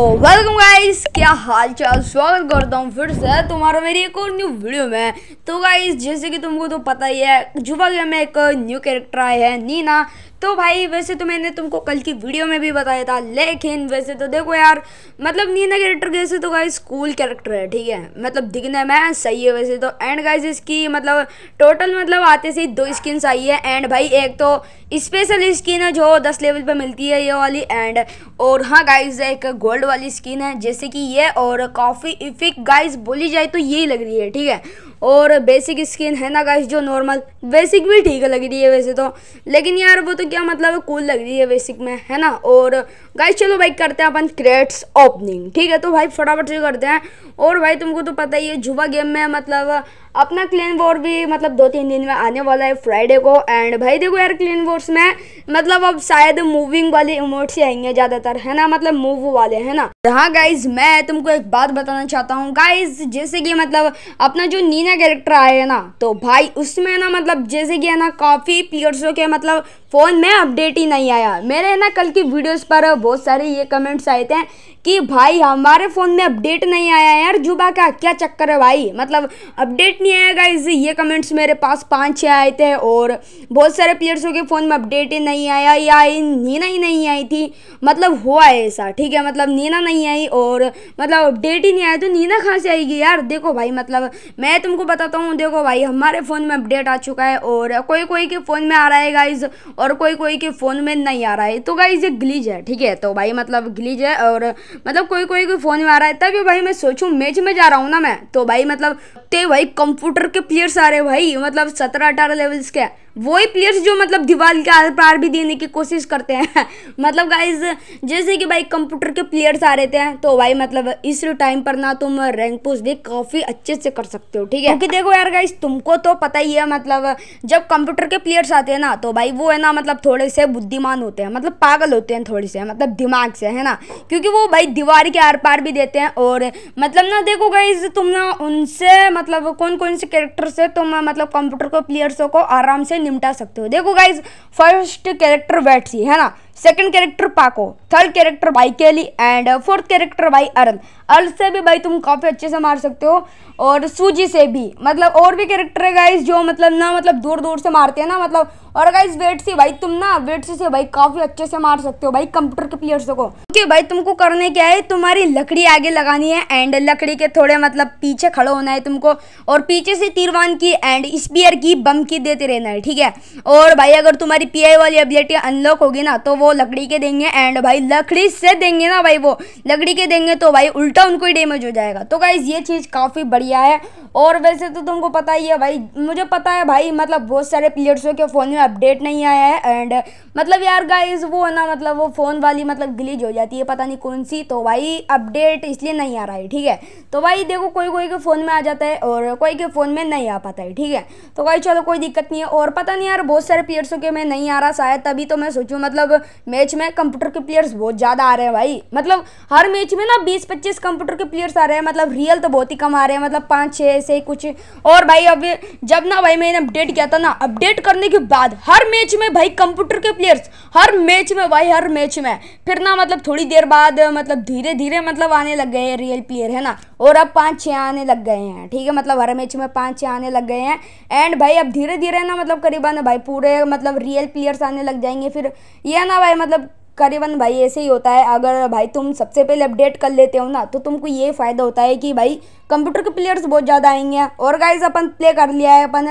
welcome तो guys क्या हाल चाल स्वागत करता हूँ फिर से तुम्हारा मेरी एक और न्यू वीडियो में तो गाइस जैसे कि तुमको तो पता ही है जुबा गेम में एक न्यू कैरेक्टर आया है नीना तो भाई वैसे तो मैंने तुमको कल की वीडियो में भी बताया था लेकिन वैसे तो देखो यार मतलब नीना कैरेक्टर कैसे तो गाइस स्कूल कैरेक्टर है ठीक है मतलब दिखने में सही है वैसे तो एंड गाइस इसकी मतलब टोटल मतलब आते से ही दो स्किन्स आई है एंड भाई एक तो स्पेशल स्किन है जो दस लेवल पर मिलती है ये वाली एंड और हाँ गाइज एक गोल्ड वाली स्किन है जैसे कि ये और काफ़ी इफिक गाइज बोली जाए तो यही लग रही है ठीक है और बेसिक स्किन है ना गाइस जो नॉर्मल बेसिक भी ठीक लग रही है वैसे तो लेकिन यार वो तो क्या मतलब है कूल लग रही है बेसिक में है ना और गाइस चलो भाई करते हैं अपन क्रेट्स ओपनिंग ठीक है तो भाई फटाफट से करते हैं और भाई तुमको तो पता ही है जुबा गेम में मतलब अपना क्लीन वॉर भी मतलब दो तीन दिन में आने वाला है फ्राइडे को एंड भाई देखो यार क्लीन वॉर्स में मतलब अब शायद मूविंग वाले इमोट्स ही आएंगे ज़्यादातर है ना मतलब मूव वाले है ना हाँ गाइज मैं तुमको एक बात बताना चाहता हूँ गाइज जैसे कि मतलब अपना जो नींद हसीना कैरेक्टर आए ना तो भाई उसमें ना मतलब जैसे कि है ना काफ़ी प्लेयर्सों के मतलब फ़ोन में अपडेट ही नहीं आया मेरे ना कल की वीडियोस पर बहुत सारे ये कमेंट्स आए थे कि भाई हमारे फ़ोन में अपडेट नहीं आया यार जुबा का क्या चक्कर है भाई मतलब अपडेट नहीं आया गाइज ये कमेंट्स मेरे पास पाँच छः आए थे और बहुत सारे प्लेयर्सों के फ़ोन में अपडेट ही नहीं आया या नीना ही नहीं आई थी मतलब हुआ है ऐसा ठीक है मतलब नीना नहीं आई और मतलब अपडेट ही नहीं आया तो नीना कहाँ से आएगी यार देखो भाई मतलब मैं तुम तुमको बताता हूँ देखो भाई हमारे फ़ोन में अपडेट आ चुका है और कोई कोई के फ़ोन में आ रहा है गाइज और कोई कोई के फ़ोन में नहीं आ रहा है तो गाइज ये ग्लीज है ठीक है तो भाई मतलब ग्लीज है और मतलब कोई कोई के फ़ोन में आ रहा है तभी भाई मैं सोचूँ मैच में जा रहा हूँ ना मैं तो भाई मतलब ते भाई कंप्यूटर के प्लेयर्स आ रहे भाई मतलब सत्रह अठारह लेवल्स के वही प्लेयर्स जो मतलब दिवाली के आर पार भी देने की कोशिश करते हैं मतलब गाइज जैसे कि भाई कंप्यूटर के प्लेयर्स आ रहे थे तो भाई मतलब इस टाइम पर ना तुम रैंक पोस्ट भी काफ़ी अच्छे से कर सकते हो ठीक है क्योंकि देखो यार गाइज तुमको तो पता ही है मतलब जब कंप्यूटर के प्लेयर्स आते हैं ना तो भाई वो है ना मतलब थोड़े से बुद्धिमान होते हैं मतलब पागल होते हैं थोड़े से मतलब दिमाग से है ना क्योंकि वो भाई दीवार के आर पार भी देते हैं और मतलब ना देखो गाइज तुम ना उनसे मतलब कौन कौन से कैरेक्टर से तुम मतलब कंप्यूटर के प्लेयर्सों को आराम से निपटा सकते हो देखो गाइज फर्स्ट कैरेक्टर वेटसी है ना सेकंड कैरेक्टर पाको थर्ड कैरेक्टर बाई केली एंड फोर्थ कैरेक्टर बाई अरल अरल से भी भाई तुम काफ़ी अच्छे से मार सकते हो और सूजी से भी मतलब और भी कैरेक्टर है गाइज जो मतलब ना मतलब दूर दूर से मारते हैं ना मतलब और गाइज वेट सी भाई तुम ना वेट सी से भाई काफ़ी अच्छे से मार सकते हो भाई कंप्यूटर के प्लेयर्स को कि भाई तुमको करने क्या है तुम्हारी लकड़ी आगे लगानी है एंड लकड़ी के थोड़े मतलब पीछे खड़ा होना है तुमको और पीछे से तीरवान की एंड स्पीयर की बम की देते रहना है ठीक है और भाई अगर तुम्हारी पी वाली एबिलिटी अनलॉक होगी ना तो वो लकड़ी के देंगे एंड भाई लकड़ी से देंगे ना भाई वो लकड़ी के देंगे तो भाई उल्टा उनको ही डैमेज हो जाएगा तो गाइज ये चीज़ काफ़ी बढ़िया है और वैसे तो तुमको पता ही है भाई मुझे पता है भाई मतलब बहुत सारे प्लेयर्सों के फ़ोन में अपडेट नहीं आया है एंड मतलब यार गाइज वो ना मतलब वो फ़ोन वाली मतलब ग्लीज हो जाती रहती है पता नहीं कौन सी तो भाई अपडेट इसलिए नहीं आ रहा है ठीक है तो भाई देखो कोई कोई के फ़ोन में आ जाता है और कोई के फ़ोन में नहीं आ पाता है ठीक है तो भाई चलो कोई दिक्कत नहीं है और पता नहीं यार बहुत सारे प्लेयर्सों के में नहीं आ रहा शायद तभी तो मैं सोचूँ मतलब मैच में कंप्यूटर के प्लेयर्स बहुत ज़्यादा आ रहे हैं भाई मतलब हर मैच में ना बीस पच्चीस कंप्यूटर के प्लेयर्स आ रहे हैं मतलब रियल तो बहुत ही कम आ रहे हैं मतलब पाँच छः ऐसे कुछ और भाई अब जब ना भाई मैंने अपडेट किया था ना अपडेट करने के बाद हर मैच में भाई कंप्यूटर के प्लेयर्स हर मैच में भाई हर मैच में फिर ना मतलब थोड़ी थोड़ी देर बाद मतलब धीरे धीरे मतलब आने लग गए हैं रियल प्लेयर है ना और अब पांच छः आने लग गए हैं ठीक है मतलब हर मैच में पांच छः आने लग गए हैं एंड भाई अब धीरे धीरे ना मतलब करीबन भाई पूरे मतलब रियल प्लेयर्स आने लग जाएंगे फिर ये ना भाई मतलब करीबन भाई ऐसे ही होता है अगर भाई तुम सबसे पहले अपडेट कर लेते हो ना तो तुमको ये फ़ायदा होता है कि भाई कंप्यूटर के प्लेयर्स बहुत ज़्यादा आएंगे और गाइज अपन प्ले कर लिया है अपन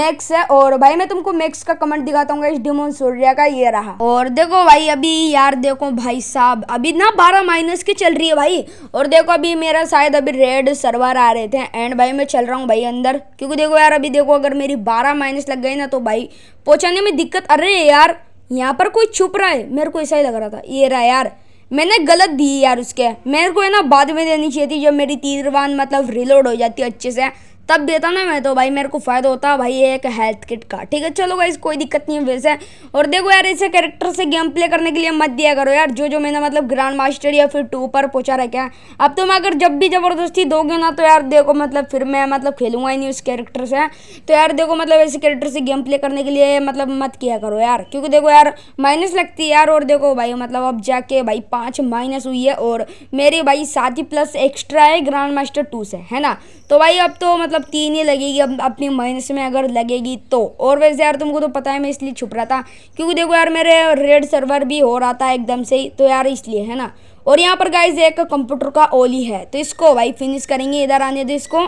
मैक्स है और भाई मैं तुमको मैक्स का कमेंट दिखाता हूँ इस डिमोन सूर्या का ये रहा और देखो भाई अभी यार देखो भाई साहब अभी ना बारह माइनस की चल रही है भाई और देखो अभी मेरा शायद अभी रेड सर्वर आ रहे थे एंड भाई मैं चल रहा हूँ भाई अंदर क्योंकि देखो यार अभी देखो अगर मेरी बारह माइनस लग गई ना तो भाई पहुँचाने में दिक्कत अरे यार यहाँ पर कोई छुप रहा है मेरे को ऐसा ही लग रहा था ये रहा यार मैंने गलत दी यार उसके मेरे को है ना बाद में देनी चाहिए थी जब मेरी तीरवान मतलब रिलोड हो जाती है अच्छे से तब देता ना मैं तो भाई मेरे को फ़ायदा होता भाई एक हेल्थ किट का ठीक है चलो भाई कोई दिक्कत नहीं है वैसे और देखो यार ऐसे कैरेक्टर से गेम प्ले करने के लिए मत दिया करो यार जो जो मैंने मतलब ग्रांड मास्टर या फिर टू पर पूछा रखा है अब तो मैं अगर जब भी ज़बरदस्ती दोगे ना तो यार देखो मतलब फिर मैं मतलब खेलूंगा ही नहीं उस कैरेक्टर से तो यार देखो मतलब ऐसे कैरेक्टर से गेम प्ले करने के लिए मतलब मत किया करो यार क्योंकि देखो यार माइनस लगती है यार और देखो भाई मतलब अब जाके भाई पाँच माइनस हुई है और मेरी भाई साथ ही प्लस एक्स्ट्रा है ग्रांड मास्टर टू से है ना तो भाई अब तो मतलब मतलब तीन ही लगेगी अब अपनी माइनस में अगर लगेगी तो और वैसे यार तुमको तो पता है मैं इसलिए छुप रहा था क्योंकि देखो यार मेरे रेड सर्वर भी हो रहा था एकदम से ही तो यार इसलिए है ना और यहाँ पर गाइज एक कंप्यूटर का ओली है तो इसको भाई फिनिश करेंगे इधर आने दो इसको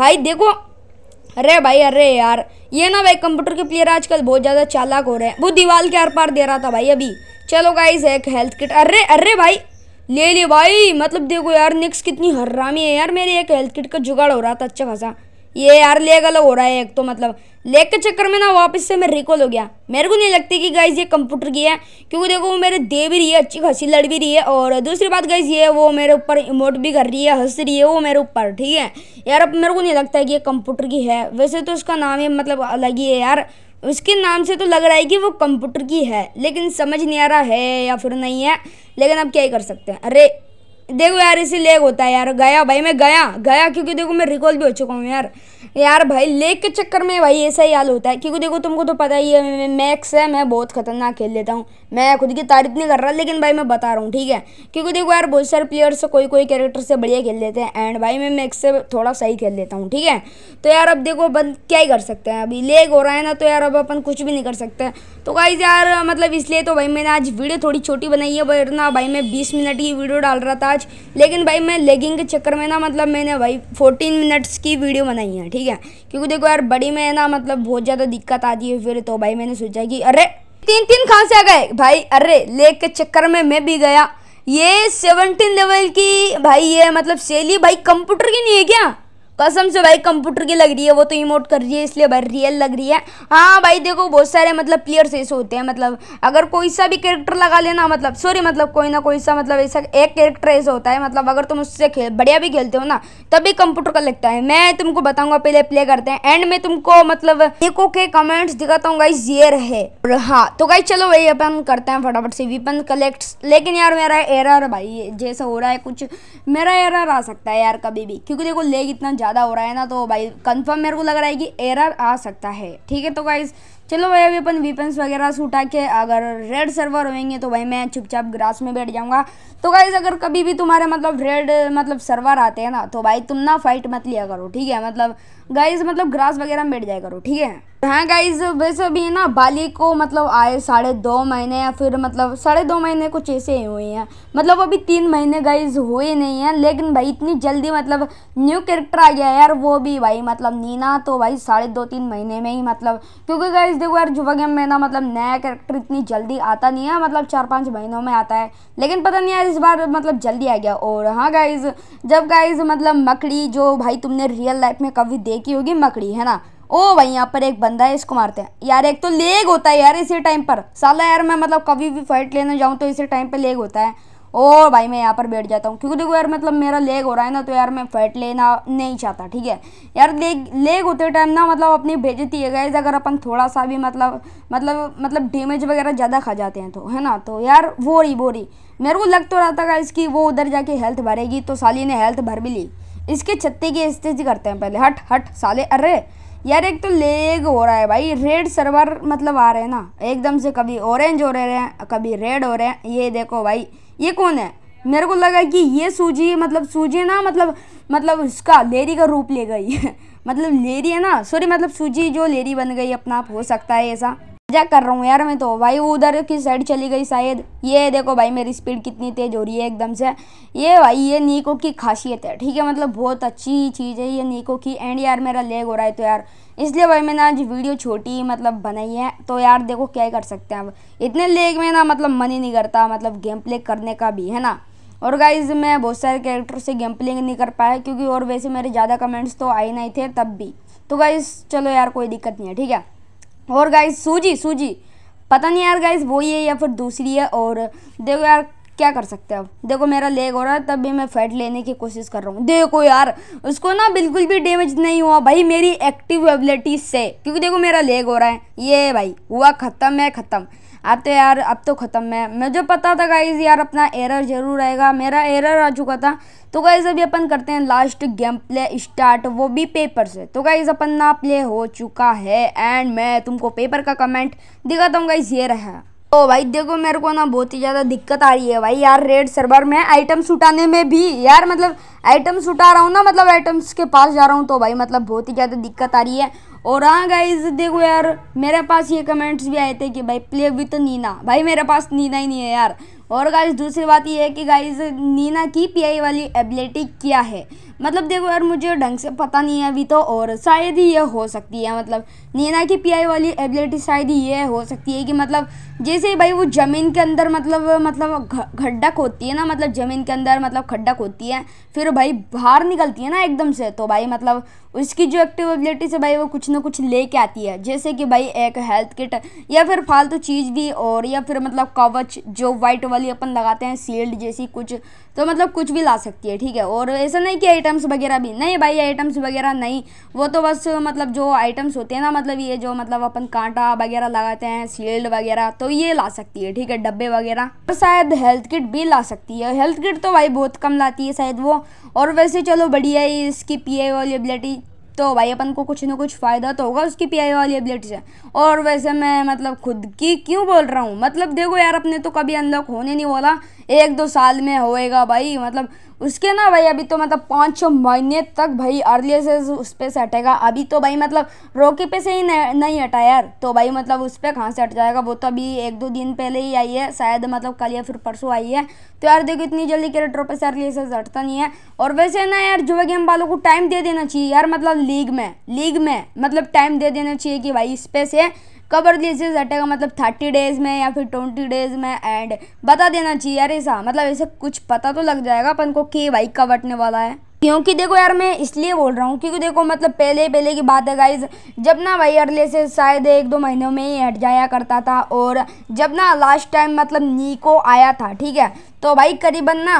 भाई देखो अरे भाई अरे यार ये ना भाई कंप्यूटर के प्लेयर आजकल बहुत ज़्यादा चालाक हो रहे हैं वो दीवार के आर पार दे रहा था भाई अभी चलो गाइज एक हेल्थ किट अरे अरे भाई ले लिया भाई मतलब देखो यार निक्स कितनी हर्रामी है यार मेरे एक हेल्थ किट का जुगाड़ हो रहा था अच्छा खासा ये यार ले गलत हो रहा है एक तो मतलब लेग के चक्कर में ना वापस से मैं रिकॉल हो गया मेरे को नहीं लगती कि गाइज ये कंप्यूटर की है क्योंकि देखो वो मेरे दे भी रही है अच्छी खासी लड़ भी रही है और दूसरी बात गाइज ये वो मेरे ऊपर इमोट भी कर रही है हंस रही है वो मेरे ऊपर ठीक है यार अब मेरे को नहीं लगता है कि ये कंप्यूटर की है वैसे तो उसका नाम ही मतलब अलग ही है यार उसके नाम से तो लग रहा है कि वो कंप्यूटर की है लेकिन समझ नहीं आ रहा है या फिर नहीं है लेकिन आप क्या ही कर सकते हैं अरे देखो यार इसी लेग होता है यार गया भाई मैं गया गया क्योंकि देखो मैं रिकॉल भी हो चुका हूँ यार यार भाई लेग के चक्कर में भाई ऐसा ही हाल होता है क्योंकि देखो तुमको तो पता ही है मैक्स है मैं बहुत खतरनाक खेल लेता हूँ मैं खुद की तारीफ नहीं कर रहा लेकिन भाई मैं बता रहा हूँ ठीक है क्योंकि देखो यार बहुत सारे प्लेयर्स कोई कोई कैरेक्टर से बढ़िया खेल लेते हैं एंड भाई मैं मैक्स से थोड़ा सही खेल लेता हूँ ठीक है तो यार अब देखो बंद क्या ही कर सकते हैं अभी लेग हो रहा है ना तो यार अब अपन कुछ भी नहीं कर सकते तो गाइज यार मतलब इसलिए तो भाई मैंने आज वीडियो थोड़ी छोटी बनाई है वरना भाई मैं बीस मिनट की वीडियो डाल रहा था आज लेकिन भाई मैं लेगिंग के चक्कर में ना मतलब मैंने भाई फोर्टीन मिनट्स की वीडियो बनाई है ठीक है क्योंकि देखो यार बड़ी में ना मतलब बहुत ज़्यादा दिक्कत आती है फिर तो भाई मैंने सोचा कि अरे तीन तीन कहाँ से आ गए भाई अरे लेग के चक्कर में मैं भी गया ये सेवनटीन लेवल की भाई ये मतलब सेली भाई कंप्यूटर की नहीं है क्या कसम से भाई कंप्यूटर की लग रही है वो तो इमोट कर रही है इसलिए भाई रियल लग रही है हाँ भाई देखो बहुत सारे मतलब प्लेयर्स ऐसे होते हैं मतलब अगर कोई सा भी कैरेक्टर लगा लेना मतलब सॉरी मतलब कोई ना कोई सा मतलब ऐसा एक कैरेक्टर ऐसा होता है मतलब अगर तुम उससे खेल बढ़िया भी खेलते हो ना तभी कंप्यूटर का लगता है मैं तुमको बताऊंगा पहले प्ले करते हैं एंड में तुमको मतलब देखो के कमेंट्स दिखाता हूँ गाइज ये रहे हाँ तो गाइज चलो भाई अपन करते हैं फटाफट से वीपन कलेक्ट लेकिन यार मेरा एरर भाई जैसा हो रहा है कुछ मेरा एरर आ सकता है यार कभी भी क्योंकि देखो लेग इतना ज़्यादा हो रहा है ना तो भाई कंफर्म मेरे को लग रहा है कि एरर आ सकता है ठीक है तो गाइज़ चलो भाई अभी अपन वीपन्स वगैरह से उठा के अगर रेड सर्वर होएंगे तो भाई मैं चुपचाप ग्रास में बैठ जाऊँगा तो गाइज अगर कभी भी तुम्हारे मतलब रेड मतलब सर्वर आते हैं ना तो भाई तुम ना फाइट मत लिया करो ठीक है मतलब गाइज मतलब ग्रास वगैरह में बैठ जाया करो ठीक है हाँ गाइज वैसे अभी ना बाली को मतलब आए साढ़े दो महीने या फिर मतलब साढ़े दो महीने कुछ ऐसे ही हुए हैं मतलब अभी तीन महीने गाइज हुए नहीं हैं लेकिन भाई इतनी जल्दी मतलब न्यू कैरेक्टर आ गया है यार वो भी भाई मतलब नीना तो भाई साढ़े दो तीन महीने में ही मतलब क्योंकि गाइज देखो यार जुबा गेम में ना मतलब नया करेक्टर इतनी जल्दी आता नहीं है मतलब चार पाँच महीनों में आता है लेकिन पता नहीं यार इस बार मतलब जल्दी आ गया और हाँ गाइज जब गाइज मतलब मकड़ी जो भाई तुमने रियल लाइफ में कभी देखी होगी मकड़ी है ना ओ भाई यहाँ पर एक बंदा है इसको मारते हैं यार एक तो लेग होता है यार इसी टाइम पर साला यार मैं मतलब कभी भी फाइट लेने जाऊँ तो इसी टाइम पर लेग होता है और भाई मैं यहाँ पर बैठ जाता हूँ क्योंकि देखो यार मतलब मेरा लेग हो रहा है ना तो यार मैं फैट लेना नहीं चाहता ठीक है यार लेग लेग होते टाइम ना मतलब अपनी बेजती है गैस अगर अपन थोड़ा सा भी मतलब मतलब मतलब डैमेज वगैरह ज़्यादा खा जाते हैं तो है ना तो यार वो रही वो रही मेरे को लग तो रहा था इसकी वो उधर जाके हेल्थ भरेगी तो साली ने हेल्थ भर भी ली इसके छत्ते की स्थिति करते हैं पहले हट हट साले अरे यार एक तो लेग हो रहा है भाई रेड सर्वर मतलब आ रहे हैं ना एकदम से कभी ऑरेंज हो रहे हैं कभी रेड हो रहे हैं ये देखो भाई ये कौन है मेरे को लगा कि ये सूजी मतलब सूजी ना मतलब मतलब इसका लेरी का रूप ले गई मतलब लेरी है ना सॉरी मतलब सूजी जो लेरी बन गई अपना आप हो सकता है ऐसा मजा कर रहा हूँ यार मैं तो भाई उधर की साइड चली गई शायद ये देखो भाई मेरी स्पीड कितनी तेज हो रही है एकदम से ये भाई ये नीको की खासियत है ठीक है मतलब बहुत अच्छी चीज़ है ये नीको की एंड यार मेरा लेग हो रहा है तो यार इसलिए भाई मैंने आज वीडियो छोटी मतलब बनाई है तो यार देखो क्या कर सकते हैं अब इतने लेग में ना मतलब मन ही नहीं करता मतलब गेम प्ले करने का भी है ना और गाइज मैं बहुत सारे कैरेक्टर से गेम प्लेइंग नहीं कर पाया क्योंकि और वैसे मेरे ज़्यादा कमेंट्स तो आए नहीं थे तब भी तो गाइज चलो यार कोई दिक्कत नहीं है ठीक है और गाइस सूजी सूजी पता नहीं यार गाइस वही है या फिर दूसरी है और देखो यार क्या कर सकते हैं अब देखो मेरा लेग हो रहा है तब भी मैं फैट लेने की कोशिश कर रहा हूँ देखो यार उसको ना बिल्कुल भी डैमेज नहीं हुआ भाई मेरी एक्टिव एबिलिटी से क्योंकि देखो मेरा लेग हो रहा है ये भाई हुआ ख़त्म है ख़त्म अब तो यार अब तो ख़त्म है मुझे पता था गाइज़ यार अपना एरर जरूर आएगा मेरा एरर आ चुका था तो गाइज़ अभी अपन करते हैं लास्ट गेम प्ले स्टार्ट वो भी पेपर से तो गाइज़ अपन ना प्ले हो चुका है एंड मैं तुमको पेपर का कमेंट दिखाता हूँ गाइज़ ये रहा तो भाई देखो मेरे को ना बहुत ही ज़्यादा दिक्कत आ रही है भाई यार रेड सर्वर में आइटम्स उठाने में भी यार मतलब आइटम्स उठा रहा हूँ ना मतलब आइटम्स के पास जा रहा हूँ तो भाई मतलब बहुत ही ज़्यादा दिक्कत आ रही है और हाँ गाइज देखो यार मेरे पास ये कमेंट्स भी आए थे कि भाई प्ले विथ नीना भाई मेरे पास नीना ही नहीं है यार और गाइज दूसरी बात ये है कि गाइज नीना की पीआई वाली एबिलिटी क्या है मतलब देखो यार मुझे ढंग से पता नहीं है अभी तो और शायद ही ये हो सकती है मतलब नीना की पीआई वाली एबिलिटी शायद ही ये हो सकती है कि मतलब जैसे भाई वो ज़मीन के अंदर मतलब मतलब खड्डा खोदती है ना मतलब ज़मीन के अंदर मतलब खड्डा खोदती है फिर भाई बाहर निकलती है ना एकदम से तो भाई मतलब उसकी जो एक्टिविटीज़ है भाई वो कुछ ना कुछ लेके आती है जैसे कि भाई एक हेल्थ किट या फिर फालतू चीज़ भी और या फिर मतलब कवच जो वाइट वाली अपन लगाते हैं सील्ड जैसी कुछ तो मतलब कुछ भी ला सकती है ठीक है और ऐसा नहीं कि आइटम्स वगैरह भी नहीं भाई आइटम्स वगैरह नहीं वो तो बस मतलब जो आइटम्स होते हैं ना मतलब ये जो मतलब अपन कांटा वगैरह लगाते हैं सील्ड वगैरह तो ये ला सकती है ठीक है डब्बे वगैरह और शायद हेल्थ किट भी ला सकती है हेल्थ किट तो भाई बहुत कम लाती है शायद वो और वैसे चलो बढ़िया ही इसकी पी वाली एबिलिटी तो भाई अपन को कुछ ना कुछ फ़ायदा तो होगा उसकी पी वाली एबिलिटी से और वैसे मैं मतलब खुद की क्यों बोल रहा हूँ मतलब देखो यार अपने तो कभी अनलॉक होने नहीं बोला एक दो साल में होएगा भाई मतलब उसके ना भाई अभी तो मतलब पाँच छः महीने तक भाई अर्ली से उस पर से हटेगा अभी तो भाई मतलब रोके पे से ही नहीं हटा यार तो भाई मतलब उस पर कहाँ से हट जाएगा वो तो अभी एक दो दिन पहले ही आई है शायद मतलब कल या फिर परसों आई है तो यार देखो इतनी जल्दी रेट्रो पे से अर्ली से हटता नहीं है और वैसे ना यार जुआ गेम वालों को टाइम दे देना चाहिए यार मतलब लीग में लीग में मतलब टाइम दे देना चाहिए कि भाई इस पे से कवर लीजिए हटेगा का मतलब थर्टी डेज़ में या फिर ट्वेंटी डेज़ में एंड बता देना चाहिए यार ऐसा मतलब ऐसे कुछ पता तो लग जाएगा अपन को के भाई कब हटने वाला है क्योंकि देखो यार मैं इसलिए बोल रहा हूँ क्योंकि देखो मतलब पहले पहले की बात है गाइज जब ना भाई अर्ले से शायद एक दो महीनों में ही हट जाया करता था और जब ना लास्ट टाइम मतलब नीको आया था ठीक है तो भाई करीबन ना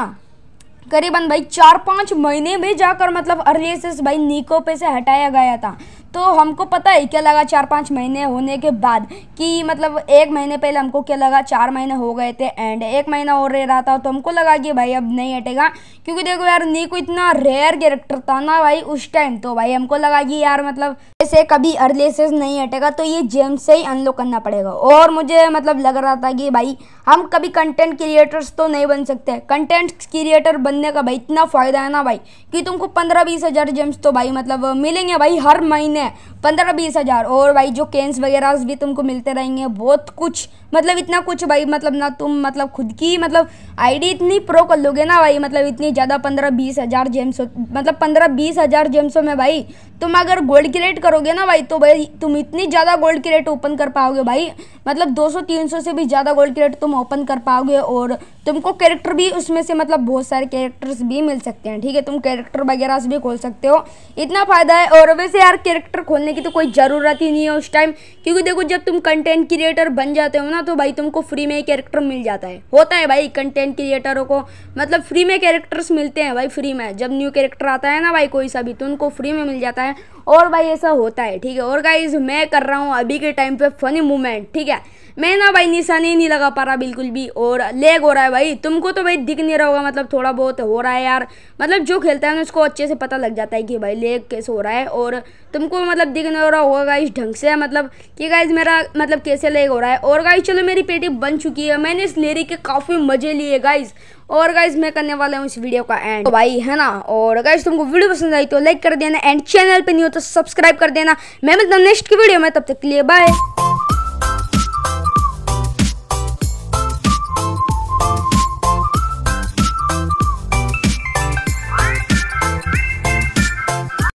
करीबन भाई चार पाँच महीने में जाकर मतलब अर्ली से भाई नीको पे से हटाया गया था तो हमको पता है क्या लगा चार पाँच महीने होने के बाद कि मतलब एक महीने पहले हमको क्या लगा चार महीने हो गए थे एंड एक महीना और रह रहा था तो हमको लगा कि भाई अब नहीं हटेगा क्योंकि देखो यार नीको इतना रेयर कैरेक्टर था ना भाई उस टाइम तो भाई हमको लगा कि यार मतलब ऐसे कभी अर्ली से नहीं हटेगा तो ये जेम से ही अनलॉक करना पड़ेगा और मुझे मतलब लग रहा था कि भाई हम कभी कंटेंट क्रिएटर्स तो नहीं बन सकते कंटेंट क्रिएटर बनने का भाई इतना फ़ायदा है ना भाई कि तुमको पंद्रह बीस हज़ार जेम्स तो भाई मतलब मिलेंगे भाई हर महीने कितने हैं पंद्रह बीस हज़ार और भाई जो केन्स वगैरह भी तुमको मिलते रहेंगे बहुत कुछ मतलब इतना कुछ भाई मतलब ना तुम मतलब खुद की मतलब आईडी इतनी प्रो कर लोगे ना भाई मतलब इतनी ज़्यादा पंद्रह बीस हज़ार जेम्सो मतलब पंद्रह बीस हज़ार जेम्सो में भाई तुम अगर गोल्ड की रेट करोगे ना भाई तो भाई तुम इतनी ज़्यादा गोल्ड की रेट ओपन कर पाओगे भाई मतलब दो सौ से भी ज़्यादा गोल्ड की रेट तुम ओपन कर पाओगे और तुमको कैरेक्टर भी उसमें से मतलब बहुत सारे कैरेक्टर्स भी मिल सकते हैं ठीक है तुम कैरेक्टर वगैरह से भी खोल सकते हो इतना फ़ायदा है और वैसे यार कैरेक्टर सेक्टर खोलने की तो कोई ज़रूरत ही नहीं है उस टाइम क्योंकि देखो जब तुम कंटेंट क्रिएटर बन जाते हो ना तो भाई तुमको फ्री में कैरेक्टर मिल जाता है होता है भाई कंटेंट क्रिएटरों को मतलब फ्री में कैरेक्टर्स मिलते हैं भाई फ्री में जब न्यू कैरेक्टर आता है ना भाई कोई सा भी तो उनको फ्री में मिल जाता है और भाई ऐसा होता है ठीक है और गाइज मैं कर रहा हूँ अभी के टाइम पर फ़नी मूवमेंट ठीक है मैं ना भाई निशान ही नहीं लगा पा रहा बिल्कुल भी और लेग हो रहा है भाई तुमको तो भाई दिख नहीं रहा होगा मतलब थोड़ा बहुत हो रहा है यार मतलब जो खेलता है ना उसको अच्छे से पता लग जाता है कि भाई लेग कैसे हो रहा है और तुमको मतलब दिख नहीं रहा होगा गाइस ढंग से मतलब कि गाइज मेरा मतलब कैसे लेग हो रहा है और गाइज चलो मेरी पेटी बन चुकी है मैंने इस लेरी के काफ़ी मज़े लिए गाइज और गाइज मैं करने वाला हूँ इस वीडियो का एंड तो भाई है ना और गाइज तुमको वीडियो पसंद आई तो लाइक कर देना एंड चैनल पर नहीं हो तो सब्सक्राइब कर देना मैं मिलता हूँ नेक्स्ट की वीडियो में तब तक के लिए बाय